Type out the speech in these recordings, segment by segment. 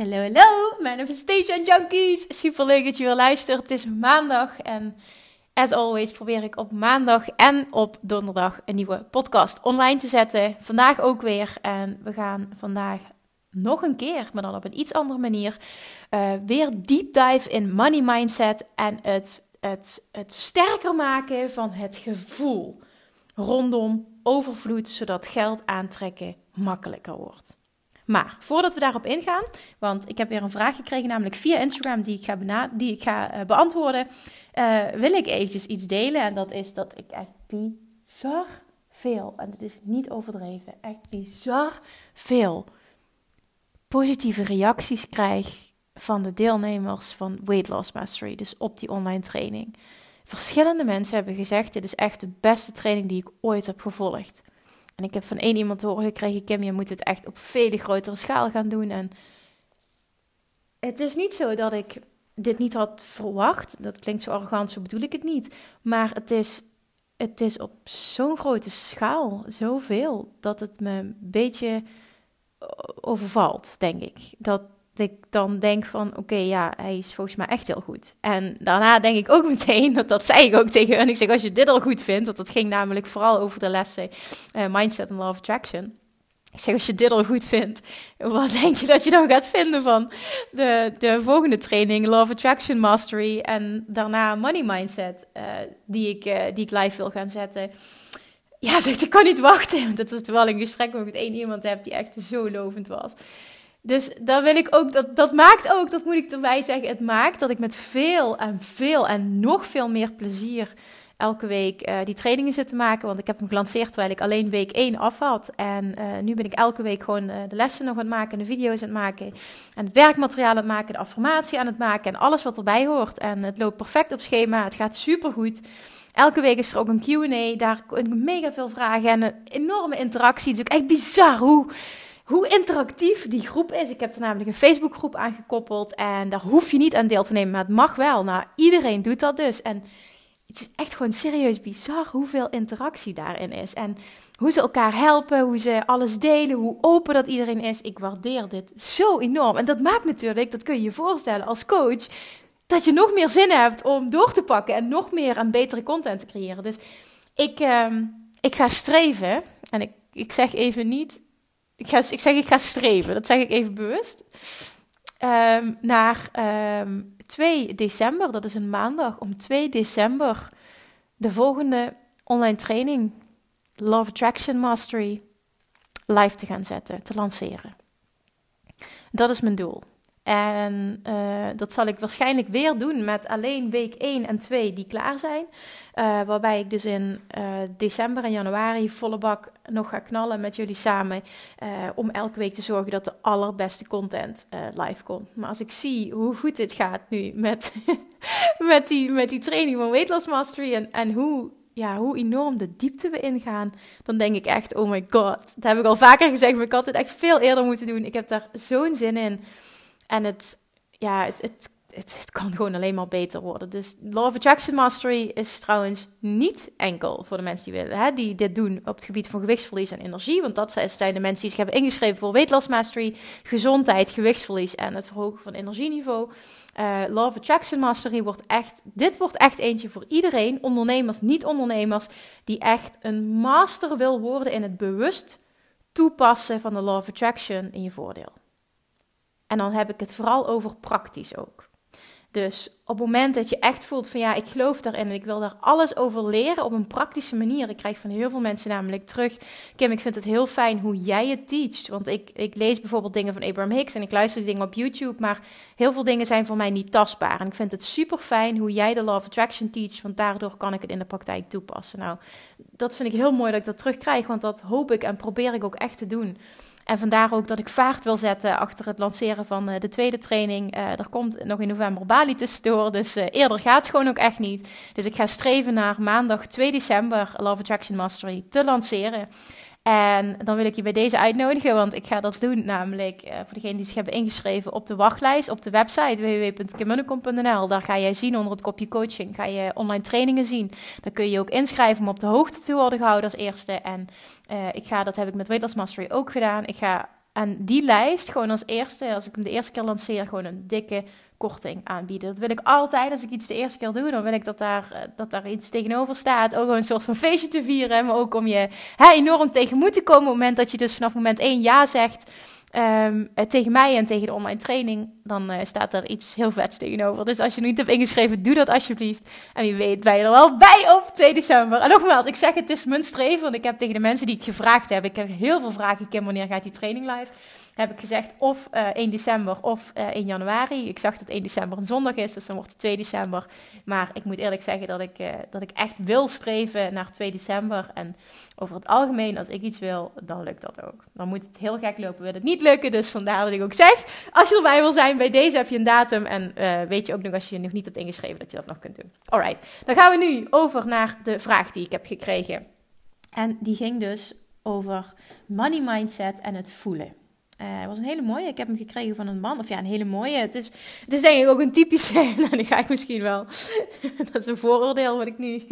Hallo, hallo, Manifestation Junkies. Super leuk dat je weer luistert. Het is maandag en as always probeer ik op maandag en op donderdag een nieuwe podcast online te zetten. Vandaag ook weer en we gaan vandaag nog een keer, maar dan op een iets andere manier, eh, weer deep dive in money mindset en het, het, het sterker maken van het gevoel rondom overvloed, zodat geld aantrekken makkelijker wordt. Maar voordat we daarop ingaan, want ik heb weer een vraag gekregen, namelijk via Instagram, die ik ga, die ik ga eh, beantwoorden, eh, wil ik eventjes iets delen. En dat is dat ik echt bizar veel, en het is niet overdreven, echt bizar veel positieve reacties krijg van de deelnemers van Weight Loss Mastery, dus op die online training. Verschillende mensen hebben gezegd: dit is echt de beste training die ik ooit heb gevolgd. En ik heb van één iemand horen gekregen, Kim, je moet het echt op vele grotere schaal gaan doen. En het is niet zo dat ik dit niet had verwacht. Dat klinkt zo arrogant, zo bedoel ik het niet. Maar het is, het is op zo'n grote schaal, zoveel, dat het me een beetje overvalt, denk ik. Dat, dat ik dan denk van oké, ja, hij is volgens mij echt heel goed. En daarna denk ik ook meteen, dat, dat zei ik ook tegen en Ik zeg, als je dit al goed vindt, want dat ging namelijk vooral over de lessen eh, Mindset en Law Attraction. Ik zeg, als je dit al goed vindt, wat denk je dat je dan gaat vinden van de, de volgende training, Love Attraction Mastery en daarna Money Mindset, eh, die, ik, eh, die ik live wil gaan zetten. Ja, zegt, ik kan niet wachten. dat was terwijl een gesprek met één iemand heb die echt zo lovend was. Dus daar wil ik ook, dat, dat maakt ook, dat moet ik erbij zeggen, het maakt dat ik met veel en veel en nog veel meer plezier elke week eh, die trainingen zit te maken. Want ik heb hem gelanceerd terwijl ik alleen week 1 af had. En eh, nu ben ik elke week gewoon eh, de lessen nog aan het maken, de video's aan het maken, en het werkmateriaal aan het maken, de affirmatie aan het maken en alles wat erbij hoort. En het loopt perfect op schema, het gaat supergoed. Elke week is er ook een QA, daar mega veel vragen en een enorme interactie. Het is ook echt bizar hoe hoe interactief die groep is. Ik heb er namelijk een Facebookgroep aangekoppeld en daar hoef je niet aan deel te nemen, maar het mag wel. Nou, iedereen doet dat dus. En het is echt gewoon serieus bizar hoeveel interactie daarin is. En hoe ze elkaar helpen, hoe ze alles delen, hoe open dat iedereen is. Ik waardeer dit zo enorm. En dat maakt natuurlijk, dat kun je je voorstellen als coach, dat je nog meer zin hebt om door te pakken en nog meer en betere content te creëren. Dus ik, ehm, ik ga streven, en ik, ik zeg even niet ik, ga, ik zeg ik ga streven, dat zeg ik even bewust. Ehm, naar um, ehm, 2 december, dat is een maandag, om 2 december de volgende online training, Love Attraction Mastery, live te gaan zetten, te lanceren. Dat is mijn doel. En eh, dat zal ik waarschijnlijk weer doen met alleen week 1 en 2 die klaar zijn. Eh, waarbij ik dus in eh, december en januari volle bak nog ga knallen met jullie samen. om elke week te zorgen dat de allerbeste content live komt. Maar als ik zie hoe goed dit gaat nu met, met, die, met die training van Weight Loss Mastery. En, en hoe ja, hoe enorm de diepte we ingaan, dan denk ik echt, oh my god, dat heb ik al vaker gezegd, maar ik had het echt veel eerder moeten doen. Ik heb daar zo'n zin in. En het, ja, het, het, het, kan gewoon alleen maar beter worden. Dus Law of Attraction Mastery is trouwens niet enkel voor de mensen die willen, hè, die dit doen op het gebied van gewichtsverlies en energie. Want dat zijn de mensen die zich hebben ingeschreven voor Weight Loss Mastery, gezondheid, gewichtsverlies en het verhogen van energieniveau. Uh, Law of Attraction Mastery wordt echt, dit wordt echt eentje voor iedereen, ondernemers, niet-ondernemers, die echt een master wil worden in het bewust toepassen van de Law of Attraction in je voordeel. En dan heb ik het vooral over praktisch ook. Dus op het moment dat je echt voelt van ja, ik geloof daarin en ik wil daar alles over leren op een praktische manier. Ik krijg van heel veel mensen namelijk terug, Kim, ik vind het heel fijn hoe jij het teacht. Want ik, ik lees bijvoorbeeld dingen van Abraham Hicks en ik luister dingen op YouTube, maar heel veel dingen zijn voor mij niet tastbaar. En ik vind het super fijn hoe jij de Law of Attraction teacht, want daardoor kan ik het in de praktijk toepassen. Nou, dat vind ik heel mooi dat ik dat terugkrijg, want dat hoop ik en probeer ik ook echt te doen. En vandaar ook dat ik vaart wil zetten achter het lanceren van eh, de tweede training. Eh, er komt nog in november Bali tussendoor, dus eh, eerder gaat het gewoon ook echt niet. Dus ik ga streven naar maandag 2 december Love Attraction Mastery te lanceren. En dan wil ik je bij deze uitnodigen, want ik ga dat doen namelijk eh, voor degenen die zich hebben ingeschreven op de wachtlijst op de website www.kimmunnekom.nl. Daar ga jij zien onder het kopje coaching, ga je online trainingen zien. Dan kun je je ook inschrijven om op de hoogte te worden gehouden als eerste. En eh, ik ga, dat heb ik met Weight Loss Mastery ook gedaan. Ik ga aan die lijst gewoon als eerste, als ik hem de eerste keer lanceer, gewoon een dikke korting aanbieden. Dat wil ik altijd. Als ik iets de eerste keer doe, dan wil ik dat daar, eh, dat daar iets tegenover staat. Ook om een soort van feestje te vieren. Maar ook om je hè, enorm tegenmoet te komen. Op het moment dat je dus vanaf moment 1 ja zegt. Ehm, eh, tegen mij en tegen de online training, dan eh, staat er iets heel vets tegenover. Dus als je nog niet hebt ingeschreven, doe dat alsjeblieft. En wie weet ben je er wel bij op 2 december. En nogmaals, ik zeg het is mijn want ik heb tegen de mensen die ik gevraagd heb, ik heb heel veel vragen, Kim, wanneer gaat die training live? heb ik gezegd of uh, eh, 1 december of uh, eh, 1 januari. Ik zag dat 1 december een zondag is, dus dan wordt het 2 december. Maar ik moet eerlijk zeggen dat ik, eh, dat ik echt wil streven naar 2 december. En over het algemeen, als ik iets wil, dan lukt dat ook. Dan moet het heel gek lopen, wil het niet lukken. Dus vandaar dat ik ook zeg, als je erbij wil zijn, bij deze heb je een datum. En weet je ook nog, als je je nog niet hebt ingeschreven, dat je dat nog kunt doen. right, dan gaan we nu over naar de vraag die ik heb gekregen. En die ging dus over money mindset en het voelen. Eh, het was een hele mooie. Ik heb hem gekregen van een man. Of ja, een hele mooie. Het is, het is denk ik ook een typische. nou, die ga ik misschien wel. dat is een vooroordeel wat ik nu,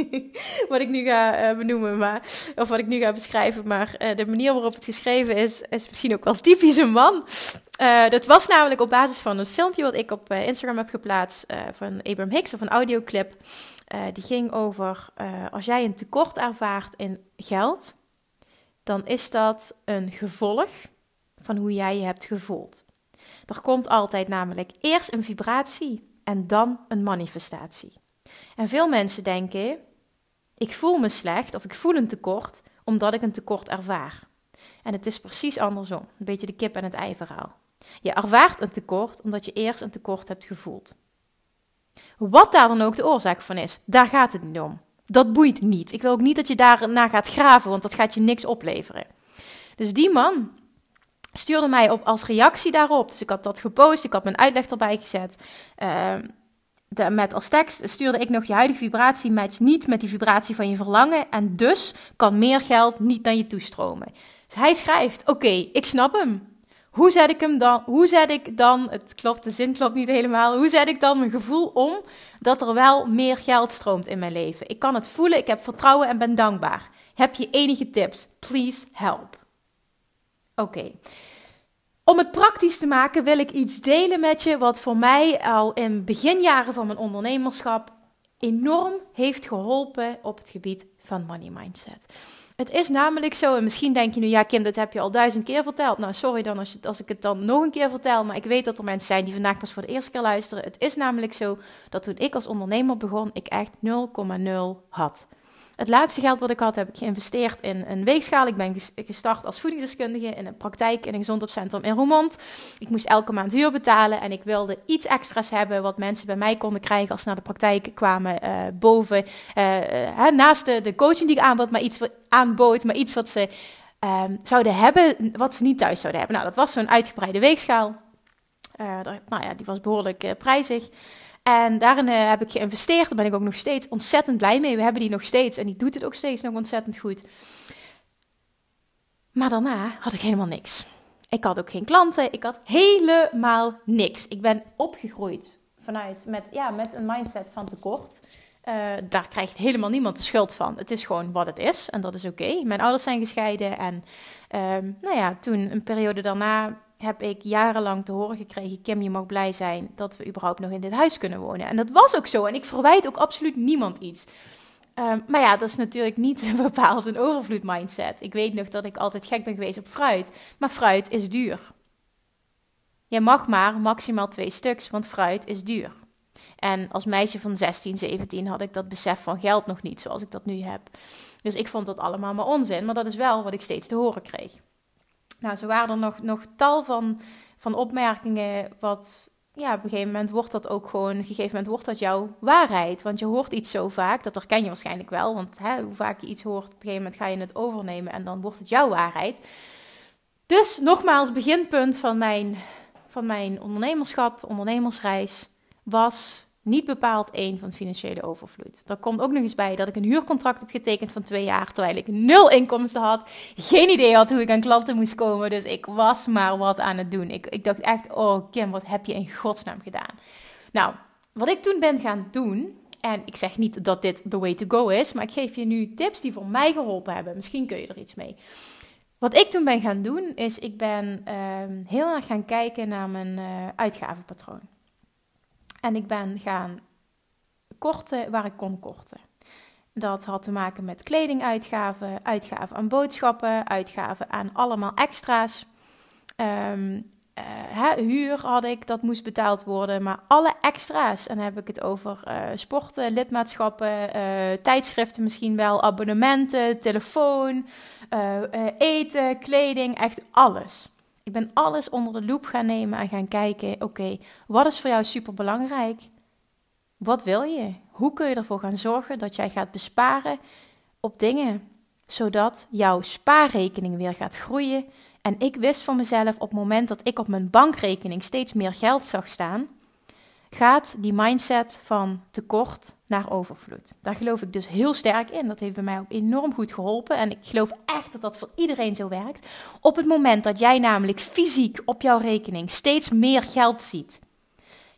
wat ik nu ga eh, benoemen. Maar, of wat ik nu ga beschrijven. Maar eh, de manier waarop het geschreven is, is misschien ook wel typisch een man. Uh, dat was namelijk op basis van een filmpje wat ik op Instagram heb geplaatst van Abram Hicks of een audioclip. die ging over als jij een tekort ervaart in geld, dan is dat een gevolg van hoe jij je hebt gevoeld. Er komt altijd namelijk eerst een vibratie en dan een manifestatie. En veel mensen denken: ik voel me slecht of ik voel een tekort omdat ik een tekort ervaar. En het is precies andersom, een beetje de kip en het ei verhaal. Je ervaart een tekort omdat je eerst een tekort hebt gevoeld. Wat daar dan ook de oorzaak van is, daar gaat het niet om. Dat boeit niet. Ik wil ook niet dat je daarna gaat graven, want dat gaat je niks opleveren. Dus die man stuurde mij op als reactie daarop. Dus ik had dat gepost, ik had mijn uitleg erbij gezet. Uh, met als tekst stuurde ik nog je huidige vibratie matcht niet met die vibratie van je verlangen. En dus kan meer geld niet naar je toestromen. Dus hij schrijft: Oké, ik snap hem. Hoe zet ik hem dan? Hoe zet ik dan? Het klopt, de zin klopt niet helemaal. Hoe zet ik dan mijn gevoel om dat er wel meer geld stroomt in mijn leven? Ik kan het voelen, ik heb vertrouwen en ben dankbaar. Heb je enige tips? Please help. Oké. Om het praktisch te maken wil ik iets delen met je wat voor mij al in beginjaren van mijn ondernemerschap enorm heeft geholpen op het gebied van money mindset. Het is namelijk zo, en misschien denk je nu, ja Kim, dat heb je al duizend keer verteld. Nou, sorry dan als, je, als ik het dan nog een keer vertel, maar ik weet dat er mensen zijn die vandaag pas voor de eerste keer luisteren. Het is namelijk zo dat toen ik als ondernemer begon, ik echt 0,0 had. Het laatste geld wat ik had, heb ik geïnvesteerd in een weegschaal. Ik ben gestart als voedingsdeskundige in een praktijk in een gezondheidscentrum in Roermond. Ik moest elke maand huur betalen en ik wilde iets extra's hebben wat mensen bij mij konden krijgen als ze naar de praktijk kwamen. Eh, boven, eh, eh, naast de, coaching die ik aanbod, maar iets wat, aanbood, maar iets wat ze ehm, zouden hebben, wat ze niet thuis zouden hebben. Nou, dat was zo'n uitgebreide weegschaal. nou ja, die was behoorlijk prijzig. En daarin eh, heb ik geïnvesteerd. Daar ben ik ook nog steeds ontzettend blij mee. We hebben die nog steeds en die doet het ook steeds nog ontzettend goed. Maar daarna had ik helemaal niks. Ik had ook geen klanten. Ik had helemaal niks. Ik ben opgegroeid vanuit met, ja, met een mindset van tekort. Eh, daar krijgt helemaal niemand schuld van. Het is gewoon wat het is en dat is oké. Mijn ouders zijn gescheiden en ehm, nou ja, toen een periode daarna heb ik jarenlang te horen gekregen: Kim, je mag blij zijn dat we überhaupt nog in dit huis kunnen wonen. En dat was ook zo. En ik verwijt ook absoluut niemand iets. Ehm, maar ja, dat is natuurlijk niet bepaald een overvloed mindset. Ik weet nog dat ik altijd gek ben geweest op fruit. Maar fruit is duur. Je mag maar maximaal twee stuks, want fruit is duur. En als meisje van 16, 17 had ik dat besef van geld nog niet zoals ik dat nu heb. Dus ik vond dat allemaal maar onzin. Maar dat is wel wat ik steeds te horen kreeg. Nou, zo waren er nog, nog tal van, van opmerkingen wat ja, op een gegeven moment wordt dat ook gewoon, op een gegeven moment wordt dat jouw waarheid. Want je hoort iets zo vaak, dat herken je waarschijnlijk wel. Want hè, hoe vaak je iets hoort, op een gegeven moment ga je het overnemen en dan wordt het jouw waarheid. Dus nogmaals, beginpunt van mijn, van mijn ondernemerschap, ondernemersreis, was niet bepaald één van financiële overvloed. Daar komt ook nog eens bij dat ik een huurcontract heb getekend van twee jaar, terwijl ik nul inkomsten had, geen idee had hoe ik aan klanten moest komen, dus ik was maar wat aan het doen. Ik, ik dacht echt, oh Kim, wat heb je in godsnaam gedaan? Nou, wat ik toen ben gaan doen, en ik zeg niet dat dit the way to go is, maar ik geef je nu tips die voor mij geholpen hebben. Misschien kun je er iets mee. Wat ik toen ben gaan doen, is ik ben ehm, heel erg gaan kijken naar mijn eh, uitgavenpatroon. En ik ben gaan korten waar ik kon korten. Dat had te maken met kledinguitgaven, uitgaven aan boodschappen, uitgaven aan allemaal extra's. Ehm, eh, hè, huur had ik, dat moest betaald worden. Maar alle extra's, en dan heb ik het over eh, sporten, lidmaatschappen, eh, tijdschriften misschien wel, abonnementen, telefoon, eten, kleding, echt alles. Ik ben alles onder de loep gaan nemen en gaan kijken: oké, wat is voor jou superbelangrijk? Wat wil je? Hoe kun je ervoor gaan zorgen dat jij gaat besparen op dingen, zodat jouw spaarrekening weer gaat groeien? En ik wist van mezelf op het moment dat ik op mijn bankrekening steeds meer geld zag staan, gaat die mindset van tekort naar overvloed. Daar geloof ik dus heel sterk in. Dat heeft bij mij ook enorm goed geholpen. En ik geloof echt dat dat voor iedereen zo werkt. Op het moment dat jij namelijk fysiek op jouw rekening steeds meer geld ziet,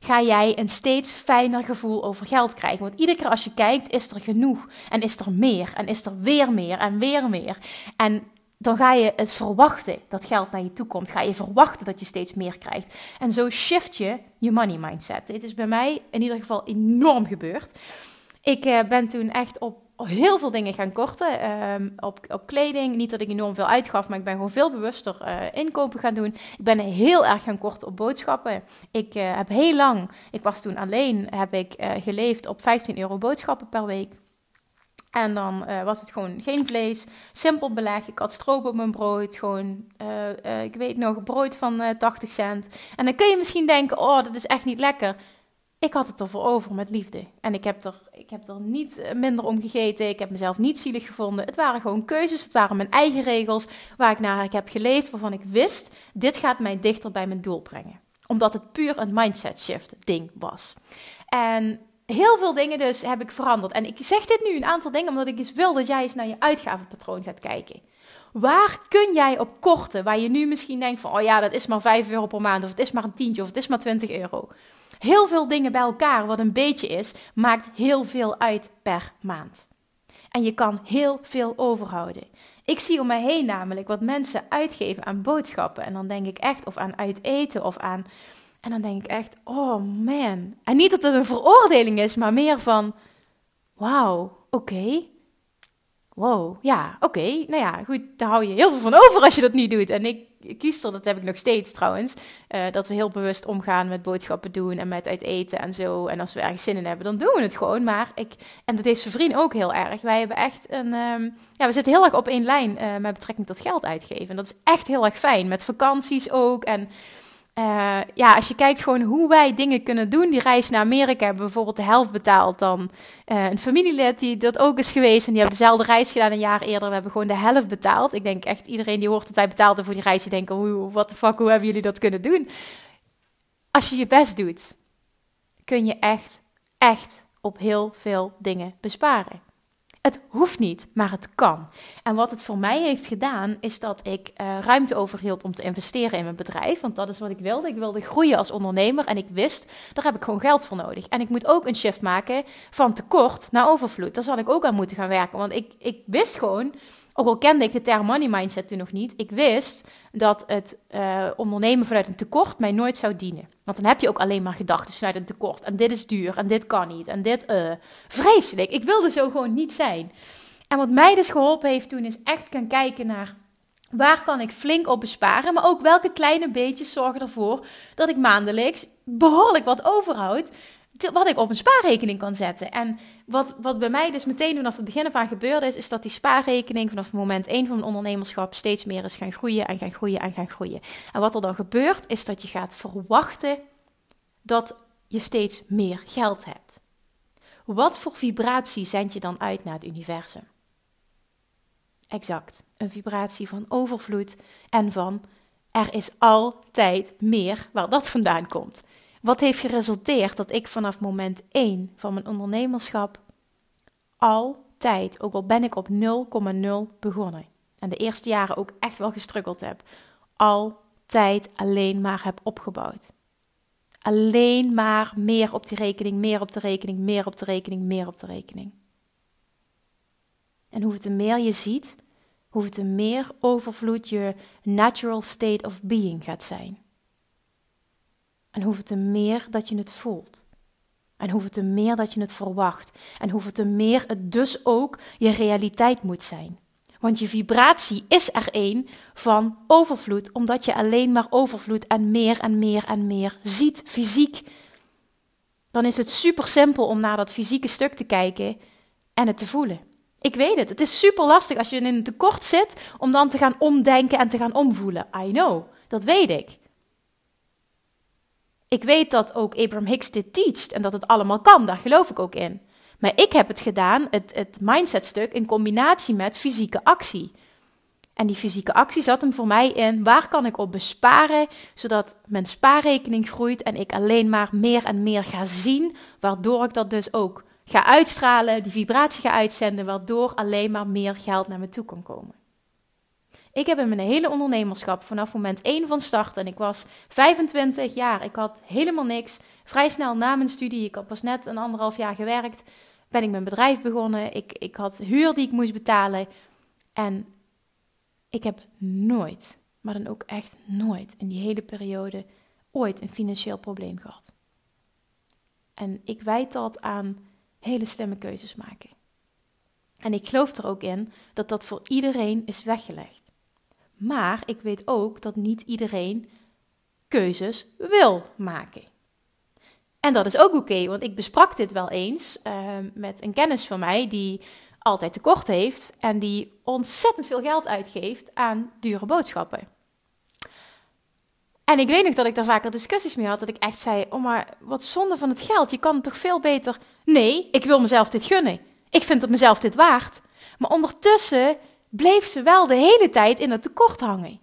ga jij een steeds fijner gevoel over geld krijgen. Want iedere keer als je kijkt, is er genoeg en is er meer en is er weer meer en weer meer. En dan ga je het verwachten dat geld naar je toe komt. Ga je verwachten dat je steeds meer krijgt. En zo shift je je money mindset. Dit is bij mij in ieder geval enorm gebeurd. Ik eh, ben toen echt op heel veel dingen gaan korten. Ehm, op, op kleding. Niet dat ik enorm veel uitgaf, maar ik ben gewoon veel bewuster eh, inkopen gaan doen. Ik ben heel erg gaan korten op boodschappen. Ik eh, heb heel lang, ik was toen alleen, heb ik geleefd op 15 euro boodschappen per week. En dan eh, was het gewoon geen vlees, simpel beleg. Ik had stroop op mijn brood, gewoon, eh, eh, ik weet nog, brood van 80 cent. En dan kun je misschien denken, oh, dat is echt niet lekker. Ik had het ervoor over met liefde. En ik heb, er, ik heb er niet minder om gegeten. Ik heb mezelf niet zielig gevonden. Het waren gewoon keuzes. Het waren mijn eigen regels waar ik naar ik heb geleefd. Waarvan ik wist, dit gaat mij dichter bij mijn doel brengen. Omdat het puur een mindset shift ding was. En heel veel dingen dus heb ik veranderd. En ik zeg dit nu een aantal dingen omdat ik eens dus wil dat jij eens naar je uitgavenpatroon gaat kijken. Waar kun jij op korten waar je nu misschien denkt van, oh ja, dat is maar 5 euro per maand of het is maar een tientje of het is maar 20 euro. Heel veel dingen bij elkaar, wat een beetje is, maakt heel veel uit per maand. En je kan heel veel overhouden. Ik zie om mij heen namelijk wat mensen uitgeven aan boodschappen. En dan denk ik echt of aan uiteten of aan en dan denk ik echt, oh man. En niet dat het een veroordeling is, maar meer van, wauw, oké. Wow, ja, oké. Nou ja, goed, daar hou je heel veel van over als je dat niet doet. En ik, kies er, dat heb ik nog steeds trouwens, eh, dat we heel bewust omgaan met boodschappen doen en met uit eten en zo. En als we ergens zin in hebben, dan doen we het gewoon. Maar ik, en dat heeft zijn vriend ook heel erg. Wij hebben echt een, ehm, ja, we zitten heel erg op één lijn eh, met betrekking tot geld uitgeven. En dat is echt heel erg fijn, met vakanties ook en... Eh, ja, als je kijkt gewoon hoe wij dingen kunnen doen, die reis naar Amerika hebben bijvoorbeeld de helft betaald dan eh, een familielid die dat ook is geweest en die hebben dezelfde reis gedaan een jaar eerder. We hebben gewoon de helft betaald. Ik denk echt iedereen die hoort dat wij betaalden voor die reis, die denken, what the fuck, hoe hebben jullie dat kunnen doen? Als je je best doet, kun je echt, echt op heel veel dingen besparen. Het hoeft niet, maar het kan. En wat het voor mij heeft gedaan, is dat ik eh, ruimte overhield om te investeren in mijn bedrijf. Want dat is wat ik wilde. Ik wilde groeien als ondernemer en ik wist, daar heb ik gewoon geld voor nodig. En ik moet ook een shift maken van tekort naar overvloed. Daar zal ik ook aan moeten gaan werken. Want ik, ik wist gewoon, ook al kende ik de term money mindset toen nog niet. Ik wist dat het eh, ondernemen vanuit een tekort mij nooit zou dienen. Want dan heb je ook alleen maar gedachten vanuit een tekort. En dit is duur, en dit kan niet, en dit... Uh. Vreselijk, ik wilde zo gewoon niet zijn. En wat mij dus geholpen heeft toen is echt gaan kijken naar... Waar kan ik flink op besparen? Maar ook welke kleine beetjes zorgen ervoor dat ik maandelijks behoorlijk wat overhoud wat ik op een spaarrekening kan zetten. En wat, wat bij mij dus meteen vanaf het begin af gebeurd gebeurde is, is dat die spaarrekening vanaf het moment 1 van mijn ondernemerschap steeds meer is gaan groeien en gaan groeien en gaan groeien. En wat er dan gebeurt, is dat je gaat verwachten dat je steeds meer geld hebt. Wat voor vibratie zend je dan uit naar het universum? Exact, een vibratie van overvloed en van er is altijd meer waar dat vandaan komt. Wat heeft geresulteerd dat ik vanaf moment 1 van mijn ondernemerschap altijd, ook al ben ik op 0,0 begonnen en de eerste jaren ook echt wel gestruggeld heb, altijd alleen maar heb opgebouwd. Alleen maar meer op die rekening, meer op de rekening, meer op de rekening, meer op de rekening. En hoeveel meer je ziet, hoeveel te meer overvloed je natural state of being gaat zijn. En hoeveel te meer dat je het voelt. En het te meer dat je het verwacht. En hoeveel te meer het dus ook je realiteit moet zijn. Want je vibratie is er één van overvloed, omdat je alleen maar overvloed en meer en meer en meer ziet fysiek. Dan is het super simpel om naar dat fysieke stuk te kijken en het te voelen. Ik weet het, het is super lastig als je in een tekort zit om dan te gaan omdenken en te gaan omvoelen. I know, dat weet ik. Ik weet dat ook Abraham Hicks dit teacht en dat het allemaal kan, daar geloof ik ook in. Maar ik heb het gedaan, het, mindset stuk in combinatie met fysieke actie. En die fysieke actie zat hem voor mij in, waar kan ik op besparen, zodat mijn spaarrekening groeit en ik alleen maar meer en meer ga zien, waardoor ik dat dus ook ga uitstralen, die vibratie ga uitzenden, waardoor alleen maar meer geld naar me toe kan komen. Ik heb in mijn hele ondernemerschap vanaf moment 1 van start en ik was 25 jaar, ik had helemaal niks. Vrij snel na mijn studie, ik had pas net een anderhalf jaar gewerkt, ben ik mijn bedrijf begonnen. Ik, ik had huur die ik moest betalen. En ik heb nooit, maar dan ook echt nooit in die hele periode ooit een financieel probleem gehad. En ik wijd dat aan hele slimme keuzes maken. En ik geloof er ook in dat dat voor iedereen is weggelegd. Maar ik weet ook dat niet iedereen keuzes wil maken. En dat is ook oké, want ik besprak dit wel eens ehm, met een kennis van mij die altijd tekort heeft en die ontzettend veel geld uitgeeft aan dure boodschappen. En ik weet nog dat ik daar vaker discussies mee had, dat ik echt zei: Oh, maar wat zonde van het geld, je kan het toch veel beter. Nee, ik wil mezelf dit gunnen. Ik vind het mezelf dit waard. Maar ondertussen bleef ze wel de hele tijd in het tekort hangen.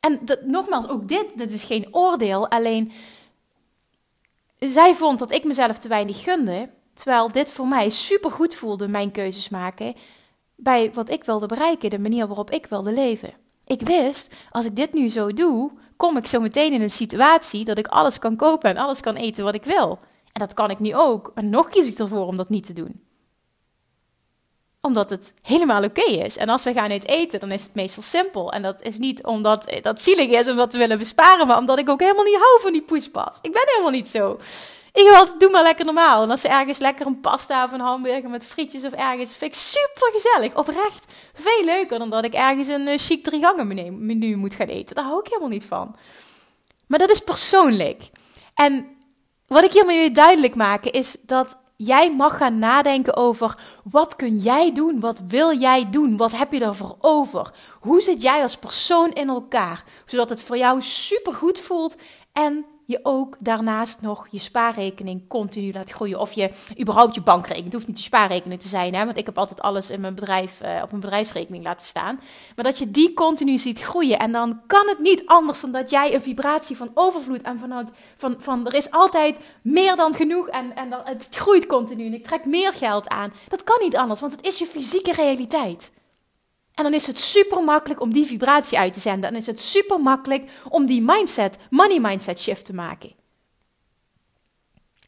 En dat, nogmaals, ook dit, dat is geen oordeel, alleen zij vond dat ik mezelf te weinig gunde, terwijl dit voor mij supergoed voelde, mijn keuzes maken, bij wat ik wilde bereiken, de manier waarop ik wilde leven. Ik wist, als ik dit nu zo doe, kom ik zo meteen in een situatie dat ik alles kan kopen en alles kan eten wat ik wil. En dat kan ik nu ook, maar nog kies ik ervoor om dat niet te doen omdat het helemaal oké is. En als we gaan uit eten, dan is het meestal simpel. En dat is niet omdat dat zielig is, omdat we willen besparen, maar omdat ik ook helemaal niet hou van die poespas. Ik ben helemaal niet zo. Ik wil altijd, doe maar lekker normaal. En als ze ergens lekker een pasta of een hamburger met frietjes of ergens, vind ik super gezellig. Oprecht veel leuker dan dat ik ergens een eh, chic drie gangen menu, moet gaan eten. Daar hou ik helemaal niet van. Maar dat is persoonlijk. En wat ik hiermee weer duidelijk maken is dat jij mag gaan nadenken over wat kun jij doen, wat wil jij doen, wat heb je ervoor over, hoe zit jij als persoon in elkaar, zodat het voor jou supergoed voelt en je ook daarnaast nog je spaarrekening continu laat groeien. Of je überhaupt je bankrekening. Het hoeft niet je spaarrekening te zijn, hè, want ik heb altijd alles in mijn bedrijf eh, op mijn bedrijfsrekening laten staan. Maar dat je die continu ziet groeien. En dan kan het niet anders dan dat jij een vibratie van overvloed en vanuit van, van er is altijd meer dan genoeg en, en dan, het groeit continu. En ik trek meer geld aan. Dat kan niet anders, want het is je fysieke realiteit. En dan is het super makkelijk om die vibratie uit te zenden. Dan is het super makkelijk om die mindset, money mindset shift te maken.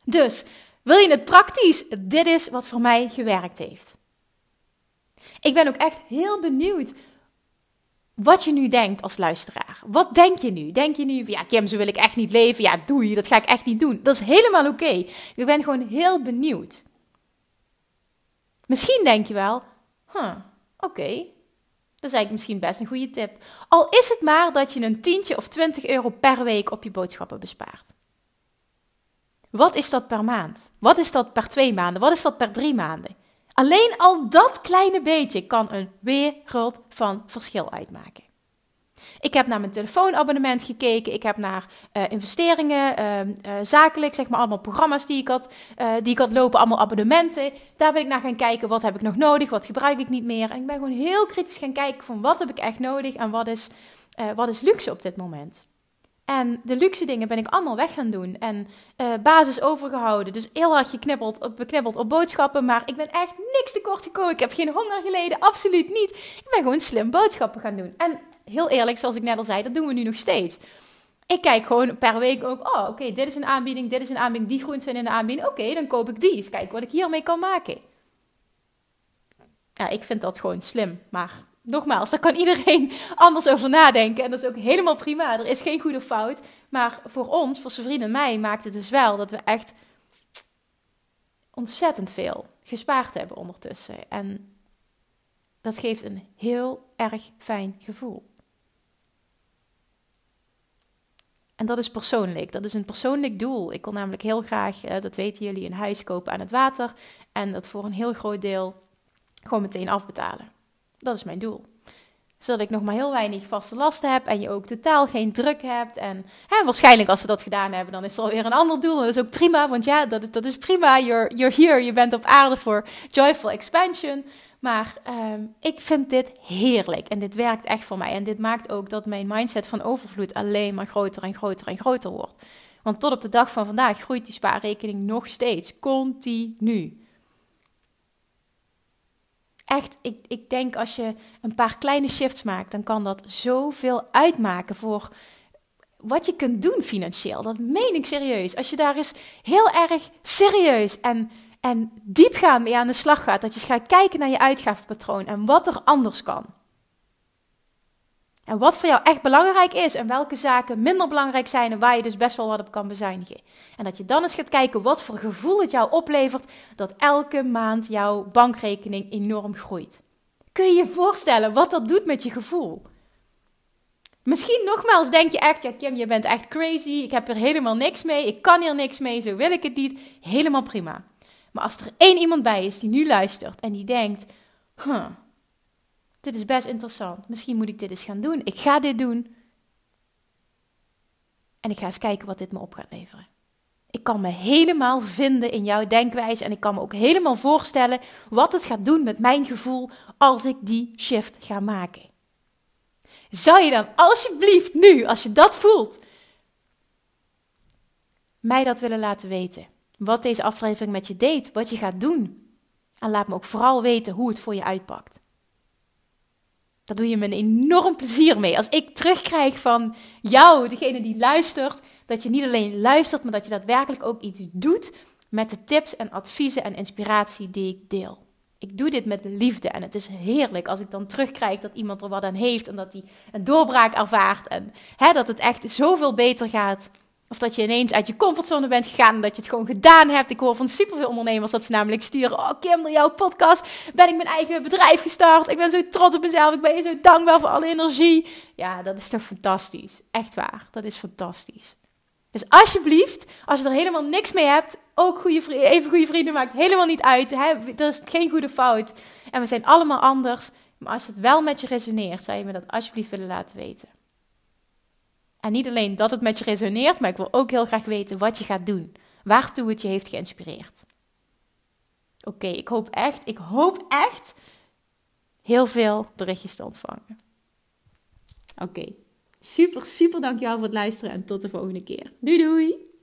Dus wil je het praktisch? Dit is wat voor mij gewerkt heeft. Ik ben ook echt heel benieuwd wat je nu denkt als luisteraar. Wat denk je nu? Denk je nu ja, Kim, zo wil ik echt niet leven. Ja, doei, dat ga ik echt niet doen. Dat is helemaal oké. Ik ben gewoon heel benieuwd. Misschien denk je wel, huh, oké, dat is eigenlijk misschien best een goede tip. Al is het maar dat je een tientje of 20 euro per week op je boodschappen bespaart. Wat is dat per maand? Wat is dat per twee maanden? Wat is dat per drie maanden? Alleen al dat kleine beetje kan een wereld van verschil uitmaken. Ik heb naar mijn telefoonabonnement gekeken. Ik heb naar eh, investeringen, ehm, eh, zakelijk, zeg maar allemaal programma's die ik, had, eh, die ik had lopen, allemaal abonnementen. Daar ben ik naar gaan kijken. Wat heb ik nog nodig? Wat gebruik ik niet meer? En ik ben gewoon heel kritisch gaan kijken van wat heb ik echt nodig en wat is, wat is luxe op dit moment. En de luxe dingen ben ik allemaal weg gaan doen. En basis overgehouden. Dus heel hard geknibbeld, op, beknibbeld op boodschappen. Maar ik ben echt niks tekort gekomen. Ik heb geen honger geleden. Absoluut niet. Ik ben gewoon slim boodschappen gaan doen. En heel eerlijk, zoals ik net al zei, dat doen we nu nog steeds. Ik kijk gewoon per week ook, oh oké, dit is een aanbieding, dit is een aanbieding, die groenten zijn in de aanbieding. Oké, dan koop ik die. Eens kijken wat ik hiermee kan maken. Ja, ik vind dat gewoon slim. Maar nogmaals, daar kan iedereen anders over nadenken. En dat is ook helemaal prima. Er is geen goede fout. Maar voor ons, voor zijn vrienden en mij, maakt het dus wel dat we echt ontzettend veel gespaard hebben ondertussen. En dat geeft een heel erg fijn gevoel. En dat is persoonlijk. Dat is een persoonlijk doel. Ik wil namelijk heel graag, eh, dat weten jullie, een huis kopen aan het water. En dat voor een heel groot deel gewoon meteen afbetalen. Dat is mijn doel. Zodat ik nog maar heel weinig vaste lasten heb en je ook totaal geen druk hebt. En hè, waarschijnlijk als we dat gedaan hebben, dan is er alweer een ander doel. En dat is ook prima, want ja, dat, dat is prima. You're, you're here, je bent op aarde voor Joyful Expansion. Maar ehm, ik vind dit heerlijk en dit werkt echt voor mij. En dit maakt ook dat mijn mindset van overvloed alleen maar groter en groter en groter wordt. Want tot op de dag van vandaag groeit die spaarrekening nog steeds, continu. Echt, ik, ik denk als je een paar kleine shifts maakt, dan kan dat zoveel uitmaken voor wat je kunt doen financieel. Dat meen ik serieus. Als je daar eens heel erg serieus en en diepgaan mee aan de slag gaat. Dat je eens dus gaat kijken naar je uitgavenpatroon en wat er anders kan. En wat voor jou echt belangrijk is en welke zaken minder belangrijk zijn en waar je dus best wel wat op kan bezuinigen. En dat je dan eens gaat kijken wat voor gevoel het jou oplevert dat elke maand jouw bankrekening enorm groeit. Kun je je voorstellen wat dat doet met je gevoel? Misschien nogmaals denk je echt, ja Kim, je bent echt crazy, ik heb er helemaal niks mee, ik kan hier niks mee, zo wil ik het niet. Helemaal prima. Maar als er één iemand bij is die nu luistert en die denkt: huh, dit is best interessant, misschien moet ik dit eens gaan doen. Ik ga dit doen. En ik ga eens kijken wat dit me op gaat leveren. Ik kan me helemaal vinden in jouw denkwijze en ik kan me ook helemaal voorstellen wat het gaat doen met mijn gevoel als ik die shift ga maken. Zou je dan alsjeblieft nu, als je dat voelt, mij dat willen laten weten? wat deze aflevering met je deed, wat je gaat doen. En laat me ook vooral weten hoe het voor je uitpakt. Daar doe je me een enorm plezier mee. Als ik terugkrijg van jou, degene die luistert, dat je niet alleen luistert, maar dat je daadwerkelijk ook iets doet met de tips en adviezen en inspiratie die ik deel. Ik doe dit met liefde en het is heerlijk als ik dan terugkrijg dat iemand er wat aan heeft en dat hij een doorbraak ervaart en hè, dat het echt zoveel beter gaat of dat je ineens uit je comfortzone bent gegaan en dat je het gewoon gedaan hebt. Ik hoor van superveel ondernemers dat ze namelijk sturen. Oh Kim, door jouw podcast ben ik mijn eigen bedrijf gestart. Ik ben zo trots op mezelf. Ik ben je zo dankbaar voor alle energie. Ja, dat is toch fantastisch. Echt waar. Dat is fantastisch. Dus alsjeblieft, als je er helemaal niks mee hebt, ook goede even goede vrienden maakt helemaal niet uit. Hè? Er is geen goede fout. En we zijn allemaal anders. Maar als het wel met je resoneert, zou je me dat alsjeblieft willen laten weten. En niet alleen dat het met je resoneert, maar ik wil ook heel graag weten wat je gaat doen. Waartoe het je heeft geïnspireerd. Oké, ik hoop echt, ik hoop echt heel veel berichtjes te ontvangen. Oké, super, super, super dankjewel voor het luisteren en tot de volgende keer. Doei doei!